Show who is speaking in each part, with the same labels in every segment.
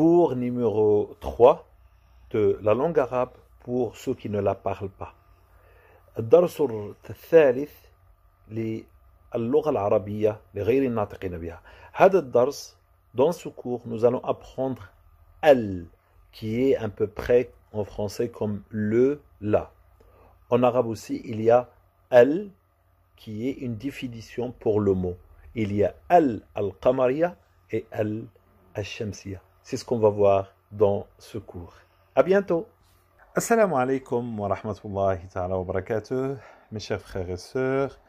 Speaker 1: cours numéro 3 de la langue arabe pour ceux qui ne la parlent pas. الدرس dans ce cours nous allons apprendre al qui est à peu près en français comme le la. En arabe aussi il y a al qui est une définition pour le mot. Il y a al al-qamariya et al al-shamsiya. C'est ce qu'on va voir dans ce cours. À bientôt. Assalamu alaikum wa rahmatullahi ta'ala wa barakatuh. Mes chers frères et sœurs,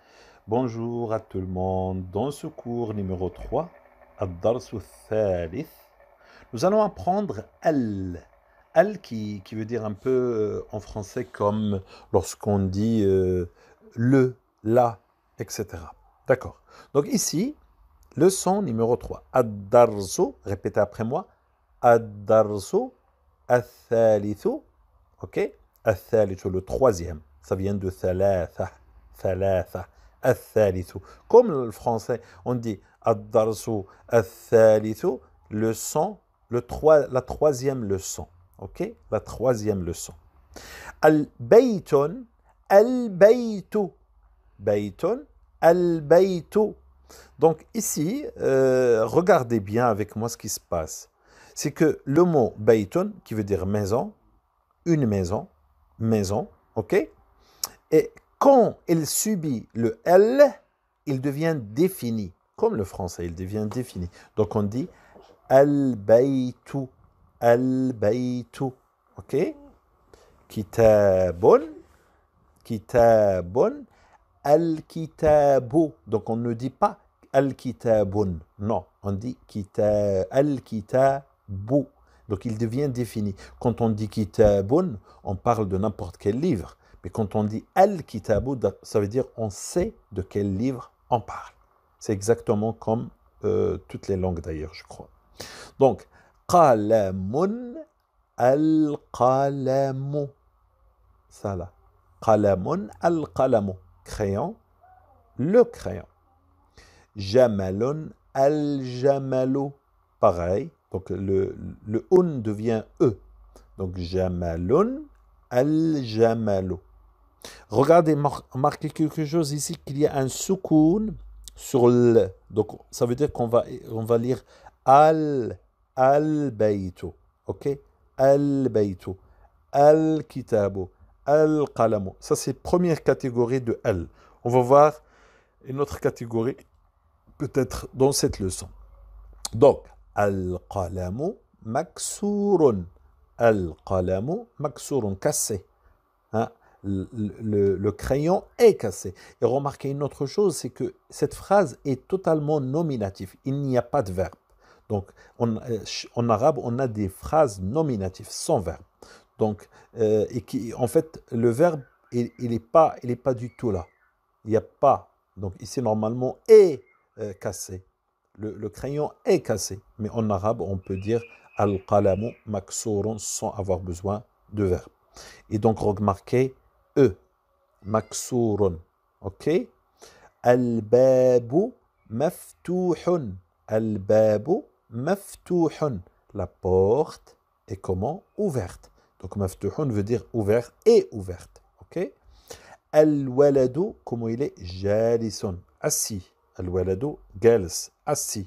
Speaker 1: bonjour à tout le monde. Dans ce cours numéro 3, nous allons apprendre al. Al qui, veut dire un peu euh, en français comme lorsqu'on dit euh, le, la, etc. D'accord. Donc ici, leçon numéro 3. Ad-darsu, répétez après moi, Ad-darsu Ok al le troisième. Ça vient de Thaletha Thaletha al Comme le français, on dit Ad-darsu Le Son, le trois, la troisième leçon. Ok La troisième leçon. Al-baytun, al-baytu. Baytun, al baytu al Donc ici, euh, regardez bien avec moi ce qui se passe c'est que le mot bayton qui veut dire maison, une maison, maison, ok Et quand il subit le L, il devient défini, comme le français, il devient défini. Donc on dit al baytou »,« al baytou », ok kitabon kitabon al kitabou », Donc on ne dit pas al kitabon non, on dit kitab al kitabou beau. Donc il devient défini. Quand on dit kitabun, on parle de n'importe quel livre. Mais quand on dit al-kitabu, ça veut dire on sait de quel livre on parle. C'est exactement comme euh, toutes les langues d'ailleurs, je crois. Donc, qalamun al-qalamu. Ça là. Qalamun al-qalamu. Crayon, le crayon. Jamalun al-jamalu. Pareil, donc le, le un devient e. Donc jamalun al-jamalu. Regardez, marquez quelque chose ici qu'il y a un soukoun sur le. Donc ça veut dire qu'on va, on va lire al al baytu. OK Al baytu. Al kitabu. Al kalamo Ça c'est première catégorie de al. On va voir une autre catégorie peut-être dans cette leçon. Donc Al-qalamu maksourun. al hein? Le, crayon est cassé. Et remarquez une autre chose, c'est que cette phrase est totalement nominative. Il n'y a pas de verbe. Donc, en euh, arabe, on a des phrases nominatives sans verbe. Donc, euh, en fait, le verbe, il n'est pas, il pas du tout là. Il n'y a pas. Donc, ici, normalement, est euh, cassé le, crayon est cassé. Mais en arabe, on peut dire al-qalamu sans avoir besoin de verbe. Et donc, remarquez e, maksourun. Ok Al-babu Al-babu La porte est comment Ouverte. Donc, maftuhun veut dire ouvert et ouverte. Ok Al-waladu, comment il est Jalison, assis. الولد جلس assis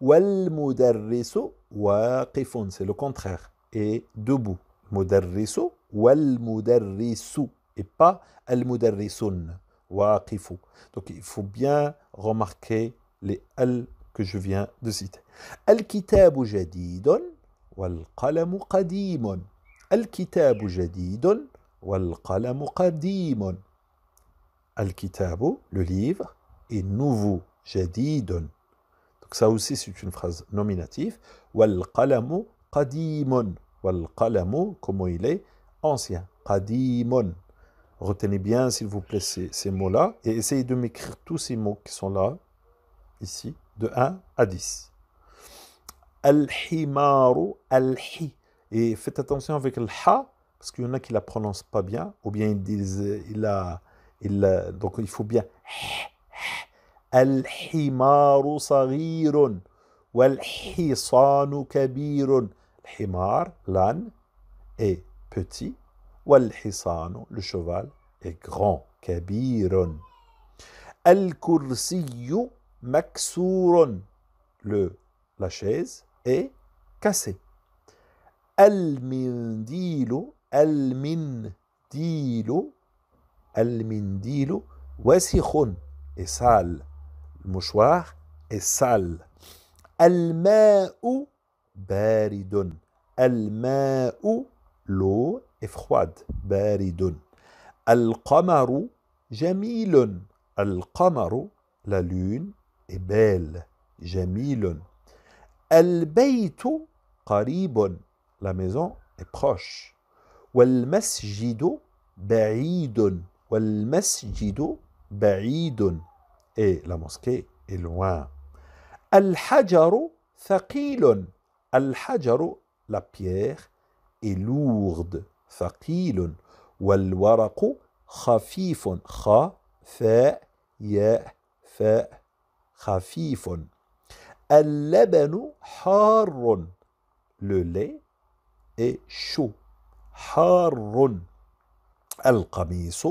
Speaker 1: والمدرس واقف c'est le contraire et debout مدرس والمدرس et pas le professeur واقف donc il faut bien remarquer les al que je viens de citer al kitabu jadid wal qalam qadim al kitabu jadid wal qalam al kitabu le livre et nouveau, jadidun. Donc ça aussi c'est une phrase nominative. Wal qalamu qadimun. Wal qalamu, comment il est Ancien. Qadimun. Retenez bien s'il vous plaît ces, mots-là et essayez de m'écrire tous ces mots qui sont là, ici, de 1 à 10. Al-himaru al-hi. Et faites attention avec le ha, parce qu'il y en a qui la prononcent pas bien, ou bien ils disent, il a, il a, donc il faut bien الحمار صغير والحصان كبير الحمار لان اي بوتي والحصان لو شوفال اي غران كبير الكرسي مكسور لو لا شيز اي كاسي المنديل المنديل المنديل وسخ est Le mouchoir est sale. Al-ma'u baridun. Al-ma'u, l'eau est froide. Baridun. Al-qamaru jamilun. Al-qamaru, la lune est belle. Jamilun. Al-baytu qaribun. La maison est proche. Wal-masjidu ba'idun. Wal-masjidu بعيد et إيه، لا موسكي الوان الحجر ثقيل الحجر لا بيير اي لورد ثقيل والورق خفيف خ ثاء ياء فاء خفيف اللبن حار لو لي اي شو حار القميص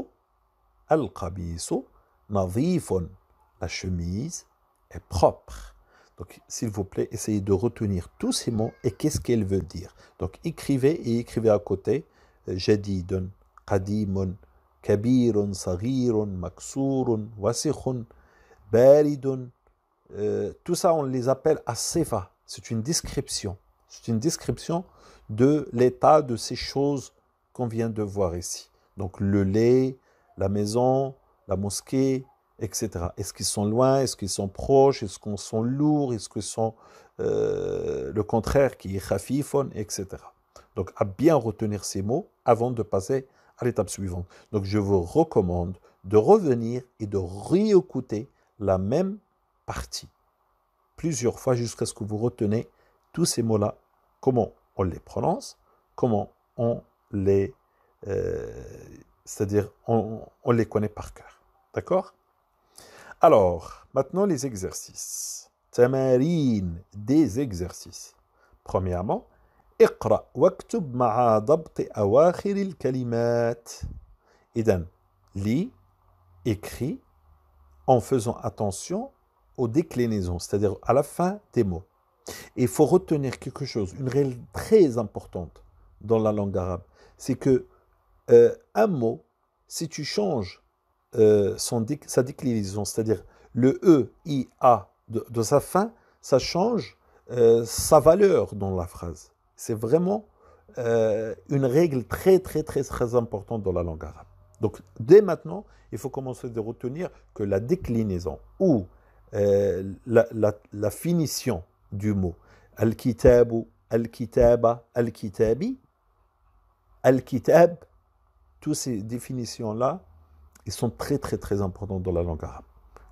Speaker 1: al Kabiso La chemise est propre. Donc, s'il vous plaît, essayez de retenir tous ces mots et qu'est-ce qu'elles veulent dire. Donc, écrivez et écrivez à côté euh, jadidun, qadimun, kabiron sagirun, maksurun, wasikhun, beridon euh, tout ça, on les appelle asifa. C'est une description. C'est une description de l'état de ces choses qu'on vient de voir ici. Donc, le lait, la maison, la mosquée, etc. Est-ce qu'ils sont loin Est-ce qu'ils sont proches Est-ce qu'ils sont lourds Est-ce que sont euh, le contraire qui est khafifon, etc. Donc, à bien retenir ces mots avant de passer à l'étape suivante. Donc, je vous recommande de revenir et de réécouter la même partie plusieurs fois jusqu'à ce que vous retenez tous ces mots-là, comment on les prononce, comment on les euh, c'est-à-dire on, les connaît par cœur. D'accord Alors, maintenant les exercices. Tamarine, des exercices. Premièrement, اقرأ واكتب مع ضبط أواخر الكلمات. إذن lis, écrit »« en faisant attention aux déclinaisons, c'est-à-dire à la fin des mots. il faut retenir quelque chose, une règle très importante dans la langue arabe, c'est que euh, un mot, si tu changes euh, sa déclinaison, c'est-à-dire le E, I, A de, sa fin, ça change euh, sa valeur dans la phrase. C'est vraiment une règle très, très, très, très importante dans la langue arabe. Donc, dès maintenant, il faut commencer de retenir que la déclinaison ou la, finition du mot, al-kitabu, al-kitaba, al-kitabi, al-kitab, toutes ces définitions-là, ils sont très très très importantes dans la langue arabe.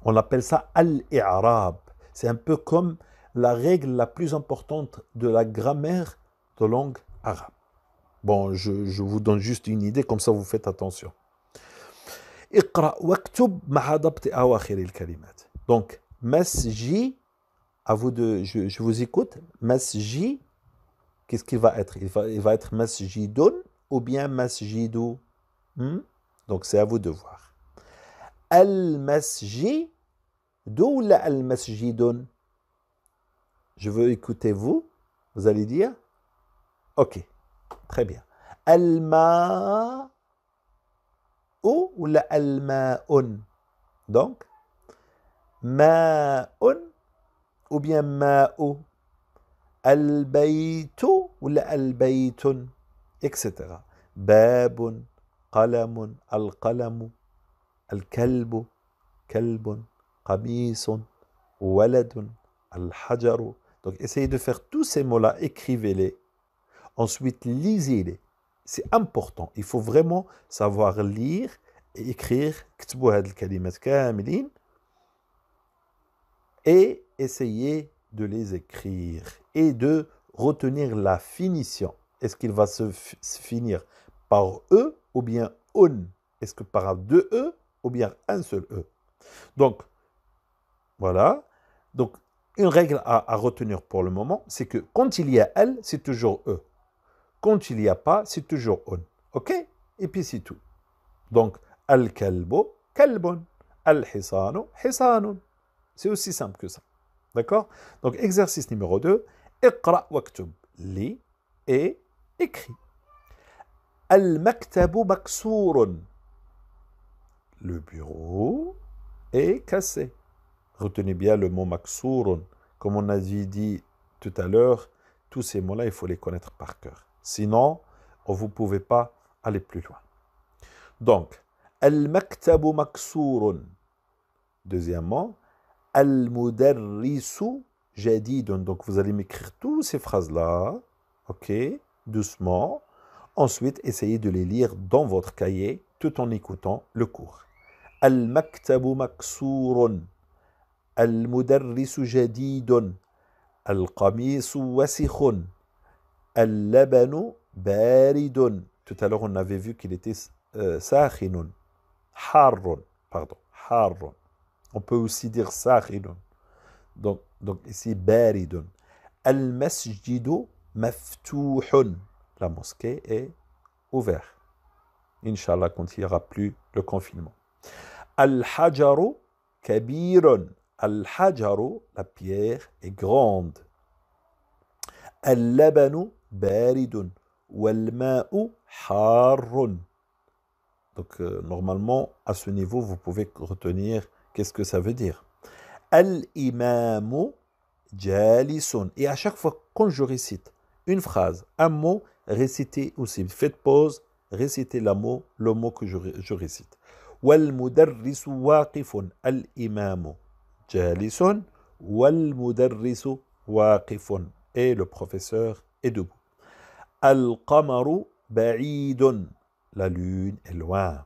Speaker 1: On appelle ça al-i'rab. C'est un peu comme la règle la plus importante de la grammaire de langue arabe. Bon, je, vous donne juste une idée, comme ça vous faites attention. Donc, masji, à vous de, je, vous écoute, masji, qu'est-ce qu'il va être il va, il va être masjidun ou bien masjidou Hmm? Donc c'est à vous de voir. al masjid ou la al-masjidun Je veux écouter vous. Vous allez dire Ok, très bien. Al-ma ou la al-ma'un Donc, ma'un ou bien ma'u Al-baytu ou la al-baytun Etc. Babun al القلم الكلب كلب قميص al-hajaru. الحجر donc essayez de faire tous ces mots là écrivez-les ensuite lisez-les c'est important il faut vraiment savoir lire et écrire et essayez de les écrire et de retenir la finition est-ce qu'il va se, finir par E ou bien on Est-ce que par deux E ou bien un seul E Donc, voilà. Donc, une règle à, retenir pour le moment, c'est que quand il y a elle, c'est toujours E. Quand il n'y a pas, c'est toujours on. OK Et puis c'est tout. Donc, al-kalbo, kalbon. Al-hisano, hisanun. C'est aussi simple que ça. D'accord Donc, exercice numéro 2. Iqra waktub. Lis et écris. Al-Maktabu Le bureau est cassé. Retenez bien le mot Maksourun. Comme on a dit tout à l'heure, tous ces mots-là, il faut les connaître par cœur. Sinon, vous ne pouvez pas aller plus loin. Donc, Al-Maktabu Maksourun. Deuxièmement, Al-Mudarrisu Jadidun. Donc, vous allez m'écrire toutes ces phrases-là, ok, doucement. Ensuite, essayez de les lire dans votre cahier tout en écoutant le cours. Al-maktabu maksurun. Al-mudarrisu jadidun. Al-qamisu wasikhun. Al-labanu baridun. Tout à l'heure, on avait vu qu'il était euh, sakhinun. Harun. Pardon. Harun. On peut aussi dire sakhinun. Donc, donc ici, baridun. Al-masjidu maftouhun la mosquée est ouverte. Inch'Allah, quand il n'y aura plus le confinement. Al-Hajaru kabirun. Al-Hajaru, la pierre, est grande. Al-Labanu baridun. Wal-Ma'u Harun. Donc, euh, normalement, à ce niveau, vous pouvez retenir qu'est-ce que ça veut dire. Al-Imamu jalisun. Et à chaque fois, quand je récite une phrase, un mot, récitez aussi. Faites pause, récitez le mot, le mot que je, je récite. والمدرس واقف الإمام جالس والمدرس واقف et le professeur est debout. القمر بعيد la lune est loin.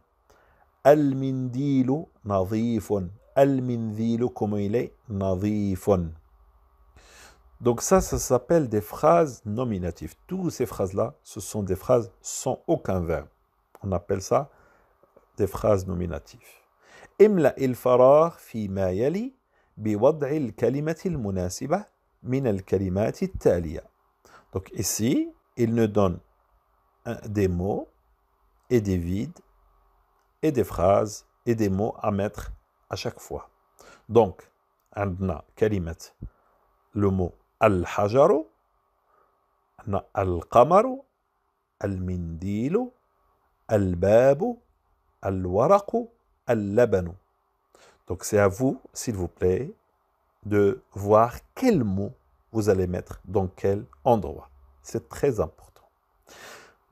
Speaker 1: المنديل نظيف المنديل comme il est نظيف donc ça, ça s'appelle des phrases nominatives. Toutes ces phrases-là, ce sont des phrases sans aucun verbe. On appelle ça des phrases nominatives. املأ الفراغ بوضع الكلمة المناسبة من الكلمات التالية. Donc ici, il nous donne des mots et des vides et des phrases et des mots à mettre à chaque fois. Donc, كلمة le mot Al-Hajaru Al Al Al القمر Al الباب al اللبن Donc c'est à vous, s'il vous plaît, de voir quel mot vous allez mettre dans quel endroit. C'est très important.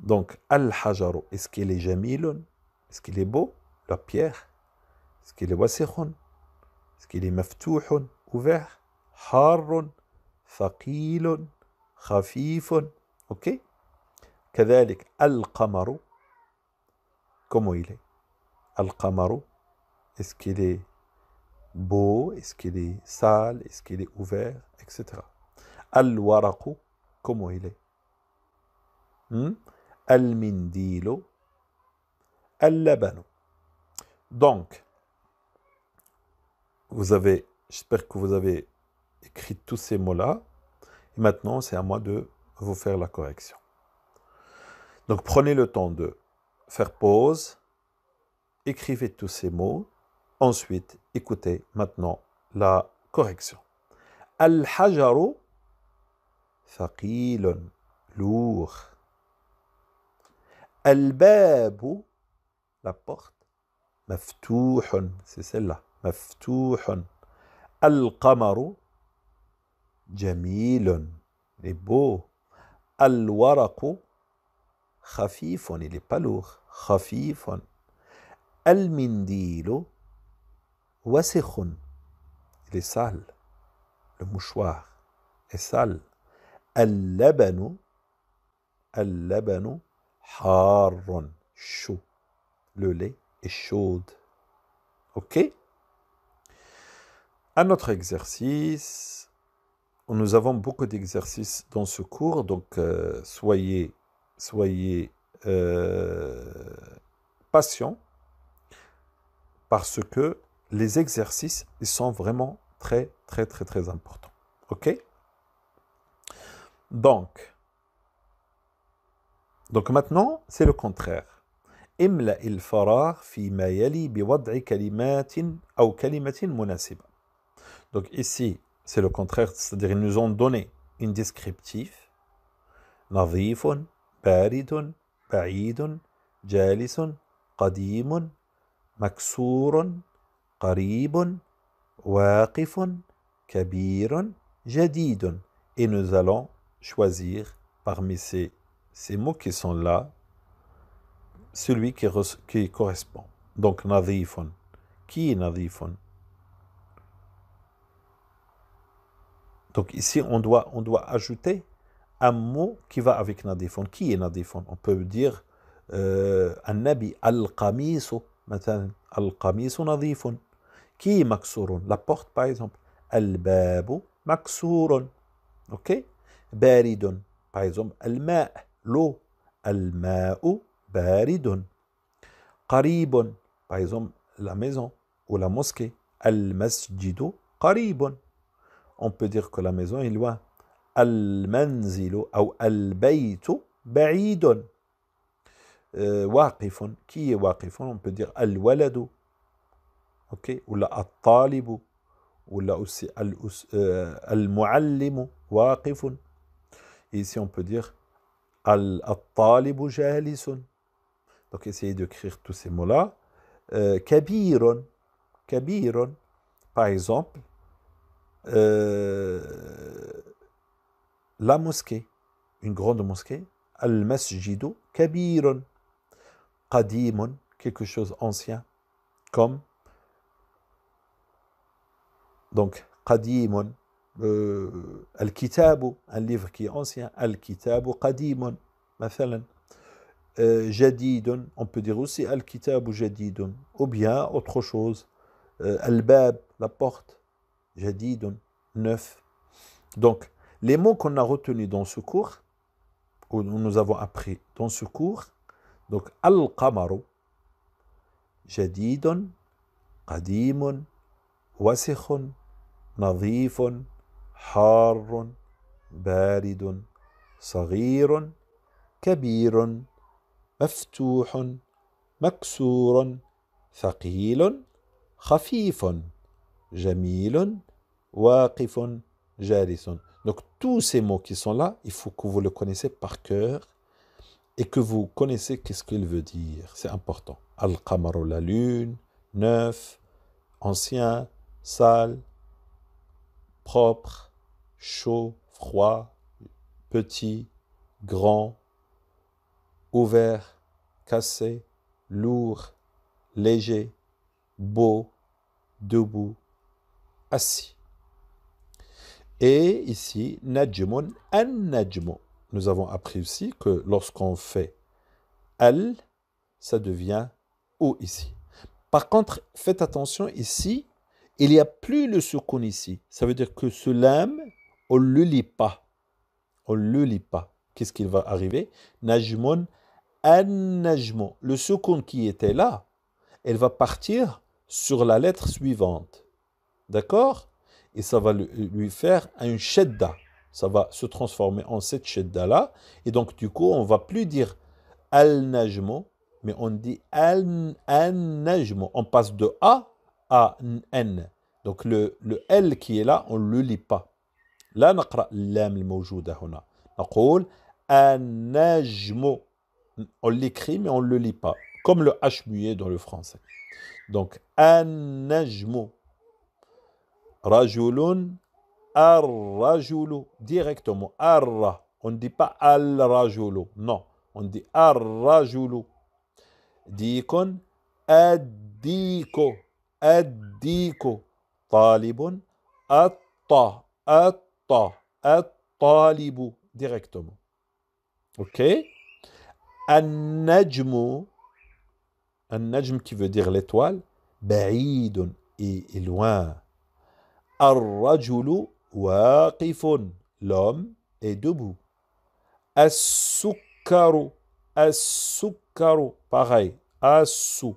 Speaker 1: Donc, al-hajaru, est-ce qu'il est jamilun Est-ce qu'il est beau La pierre Est-ce qu'il est wasiron Est-ce qu'il est maftouhun Ouvert Harun Khafifon, OK? Kadalik Al-Kamaru, comment il est Al-Kamaru, est-ce qu'il est beau est-ce qu'il est sale est-ce qu'il est ouvert etc Al-Waraku, comment il est Al-Mindilo. Hmm? Al-Labano. donc vous avez j'espère que vous avez Écris tous ces mots-là. Et maintenant, c'est à moi de vous faire la correction. Donc prenez le temps de faire pause, écrivez tous ces mots, ensuite écoutez maintenant la correction. Al-hajaru thaqilun, lourd. Al-babu, la porte, maftuhon. c'est celle-là, Al-qamaru, جميل بو الورق خفيف لي لبلوغ خفيف المنديل وسخ لي لسال المشوار سال اللبن اللبن حار شو لولي الشود اوكي ان نوتر اكزرسيس nous avons beaucoup d'exercices dans ce cours, donc euh, soyez, soyez euh, patients parce que les exercices sont vraiment très, très, très, très importants. OK Donc, donc maintenant, c'est le contraire. Donc ici, c'est le contraire, c'est-à-dire ils nous ont donné un descriptif. Nadifun, بارد baidun, jalisun, qadimun »,« مكسور qaribun »,« waqifun »,« kabirun »,« jadidun ». et nous allons choisir parmi ces, ces mots qui sont là celui qui, qui correspond donc nadifun qui est nadifun Donc ici, on doit, on doit ajouter un mot qui va avec nadifon. Qui est nadifon On peut dire un euh, nabi al-qamisu. Al-qamisu nadifon. Qui est maksurun La porte, par exemple. Al-babu maksurun. Ok Baridun. Par exemple, al-ma' l'eau. Al-ma'u baridun. Qaribun. Par exemple, la maison ou la mosquée. Al-masjidu qaribun on peut dire que la maison est loin. Al-manzilu ou al-baytu ba'idun. Euh, waqifun. Qui est waqifun On peut dire al-waladu. Ok Ou la at-talibu. Ou la aussi euh, al-muallimu. Waqifun. Ici, on peut dire al-talibu jalisun. Donc, essayez d'écrire tous ces mots-là. Euh, kabirun. Kabirun. Par exemple, euh, la mosquée, une grande mosquée, al-masjidu kabirun, qadimun, quelque chose ancien, comme donc qadimun, euh, al-kitabu, un livre qui est ancien, al-kitabu qadimun, مثلا euh, jadidun, on peut dire aussi al-kitabu jadidun, ou bien autre chose, al-bab, la porte, jadidun, donc, les mots qu'on a retenus dans ce cours, que nous avons appris dans ce cours, donc Al-Qamaru, Jadidun, Qadimun, Wasikhun, Nadifun, Harrun, Baridun, saghirun »« Kabirun, Maftuhun, Maksurun, Thaqilun, Khafifun, Jamilun, donc tous ces mots qui sont là, il faut que vous le connaissez par cœur et que vous connaissez qu'est-ce qu'il veut dire. C'est important. Al-Qamaru, la lune, neuf, ancien, sale, propre, chaud, froid, petit, grand, ouvert, cassé, lourd, léger, beau, debout, assis. Et ici, najmun an najmu. Nous avons appris aussi que lorsqu'on fait al, ça devient O ici. Par contre, faites attention ici, il n'y a plus le sukun ici. Ça veut dire que ce lame, on ne le lit pas. On le lit pas. Qu'est-ce qu'il va arriver Najmun an najmu. Le sukun qui était là, elle va partir sur la lettre suivante. D'accord et ça va lui faire un shedda. Ça va se transformer en cette shedda-là. Et donc, du coup, on va plus dire al-najmo, mais on dit al-najmo. On passe de A à N. Donc, le, L qui est là, on ne le lit pas. Là, On l'écrit, mais on ne le lit pas. Comme le H muet dans le français. Donc, Al-Najmou. Rajulun, ar-rajulu, directement. Arra. On ne dit pas al-rajulu. Non. On dit ar-rajulu. Dikon, ad-diko. ad Talibun, at-ta. at At-talibu. Directement. Ok An-najmu. Un najm qui veut dire l'étoile. Ba'idun. est loin. الرجل waqifun. L'homme est debout. As-sukkaru. as Pareil. Asu »«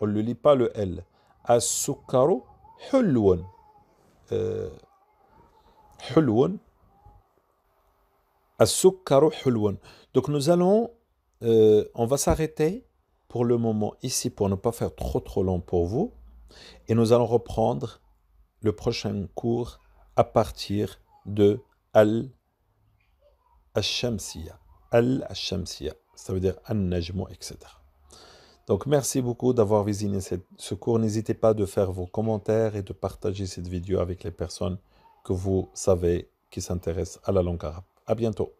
Speaker 1: On ne lit pas le L. as euh, hulwun. Donc nous allons, euh, on va s'arrêter pour le moment ici pour ne pas faire trop trop long pour vous. Et nous allons reprendre le prochain cours à partir de Al-Ashamsiya. Al-Ashamsiya, ça veut dire an etc. Donc merci beaucoup d'avoir visionné ce cours. N'hésitez pas de faire vos commentaires et de partager cette vidéo avec les personnes que vous savez qui s'intéressent à la langue arabe. À bientôt.